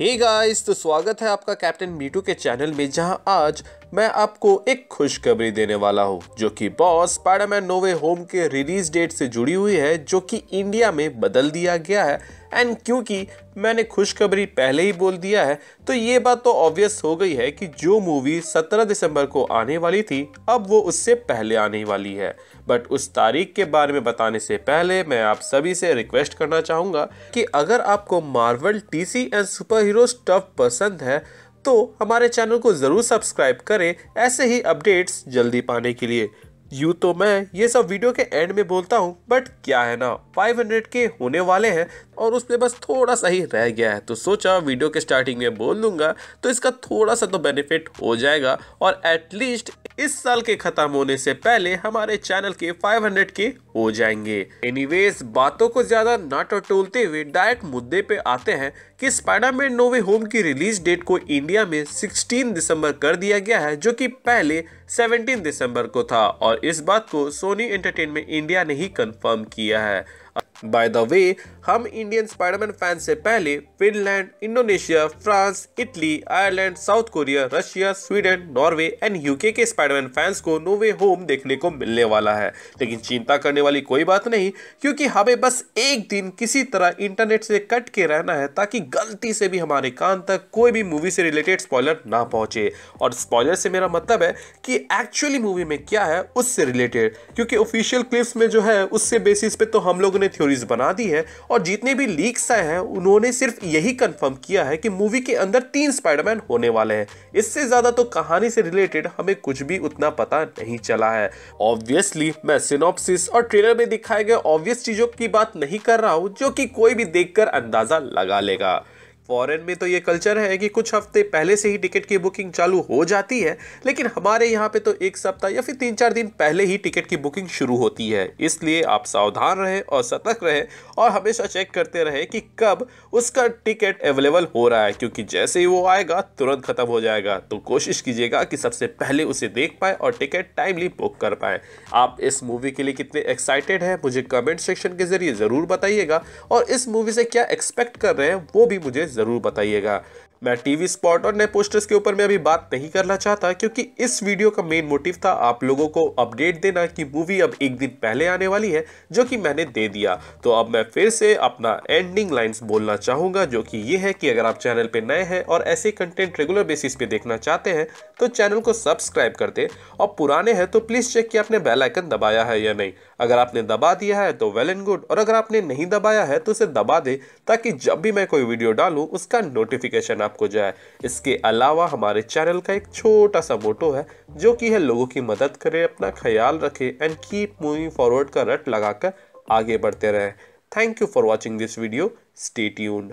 हे hey guys तो स्वागत है आपका कैप्टन मीटू के चैनल में जहां आज मैं आपको एक खुशखबरी देने वाला हूं जो कि बॉस स्पाइडरमैन नोवे होम के रिलीज डेट से जुड़ी हुई है जो कि इंडिया में बदल दिया गया है एंड क्योंकि मैंने खुशखबरी पहले ही बोल दिया है तो ये बात तो ऑब्वियस हो गई है कि जो मूवी 17 दिसंबर को आने वाली थी अब वो उससे पहले आने वाली है बट उस तारीख के बारे में बताने से पहले मैं आप सभी से रिक्वेस्ट करना चाहूँगा कि अगर आपको Marvel D C and super hero stuff पसंद है तो हमारे चैनल को ज़रूर सब्सक्राइब करें ऐसे ही अपडेट्स जल्दी पाने के लिए यू तो मैं ये सब वीडियो के एंड में बोलता हूँ बट क्या है ना 500 के होने वाले हैं और उसमें बस थोड़ा सा ही रह गया है तो सोचा वीडियो के स्टार्टिंग में बोल दूंगा तो इसका थोड़ा सा तो बेनिफिट हो जाएगा और एटलीस्ट इस साल के ख़त्म होने से पहले हमारे चैनल के 500 के हो जाएंगे एनीवेज बातों को ज़्यादा ना टोलते हुए डायरेक्ट मुद्दे पे आते हैं कि स्पाइडरमैन नोवे होम की रिलीज डेट को इंडिया में 16 दिसंबर कर दिया गया है जो कि पहले 17 दिसंबर को था और इस बात को सोनी एंटरटेनमेंट इंडिया ने ही कंफर्म किया है बाय द वे हम इंडियन स्पाइडरमैन फैन से पहले Finland Indonesia France Italy Ireland South Korea Russia Sweden Norway and UK के स्पाइडरमैन फैंस को नोवे होम देखने को मिलने वाला है लेकिन चिंता करने वाली कोई बात नहीं क्योंकि हमें बस एक दिन किसी तरह इंटरनेट से कट के रहना है ताकि गलती से भी हमारे कान तक कोई भी मूवी से रिलेटेड स्पॉयलर ना पहुंचे और स्पॉयलर से मेरा मतलब है कि एक्चुअली मूवी में क्या है उससे रिलेटेड क्योंकि ऑफिशियल क्लिप्स में जो है उससे बेसिस पे तो हम लोगों ने थ्योरीज बना दी है और जितने भी लीक्स आए हैं उन्होंने सिर्फ यही कंफर्म किया है कि मूवी के अंदर तीन स्पाइडरमैन होने वाले हैं इससे ज़्यादा तो कहानी से रिलेटेड हमें कुछ भी उतना पता नहीं चला है ऑब्वियसली मैं सिनोप्सिस और ट्रेलर में दिखाए गए ऑब्वियस चीज़ों की बात नहीं कर रहा हूँ जो की कोई भी देख अंदाज़ा लगा लेगा फॉरेन में तो ये कल्चर है कि कुछ हफ्ते पहले से ही टिकट की बुकिंग चालू हो जाती है लेकिन हमारे यहाँ पे तो एक सप्ताह या फिर तीन चार दिन पहले ही टिकट की बुकिंग शुरू होती है इसलिए आप सावधान रहें और सतर्क रहें और हमेशा चेक करते रहें कि कब उसका टिकट अवेलेबल हो रहा है क्योंकि जैसे ही वो आएगा तुरंत ख़त्म हो जाएगा तो कोशिश कीजिएगा कि सबसे पहले उसे देख पाए और टिकट टाइमली बुक कर पाए आप इस मूवी के लिए कितने एक्साइटेड हैं मुझे कमेंट सेक्शन के ज़रिए ज़रूर बताइएगा और इस मूवी से क्या एक्सपेक्ट कर रहे हैं वो भी मुझे ज़रूर बताइएगा मैं टीवी स्पॉट और नए पोस्टर्स के ऊपर मैं अभी बात नहीं करना चाहता क्योंकि इस वीडियो का मेन मोटिव था आप लोगों को अपडेट देना कि मूवी अब एक दिन पहले आने वाली है जो कि मैंने दे दिया तो अब मैं फिर से अपना एंडिंग लाइंस बोलना चाहूँगा जो कि ये है कि अगर आप चैनल पर नए हैं और ऐसे कंटेंट रेगुलर बेसिस पे देखना चाहते हैं तो चैनल को सब्सक्राइब कर दे और पुराने हैं तो प्लीज़ चेक कि आपने बेल आइकन दबाया है या नहीं अगर आपने दबा दिया है तो वेल एंड गुड और अगर आपने नहीं दबाया है तो उसे दबा दें ताकि जब भी मैं कोई वीडियो डालूँ उसका नोटिफिकेशन आपको जाए इसके अलावा हमारे चैनल का एक छोटा सा मोटो है जो कि है लोगों की मदद करें अपना ख्याल रखें एंड कीप मूविंग फॉरवर्ड का रट लगाकर आगे बढ़ते रहें thank you for watching this video stay tuned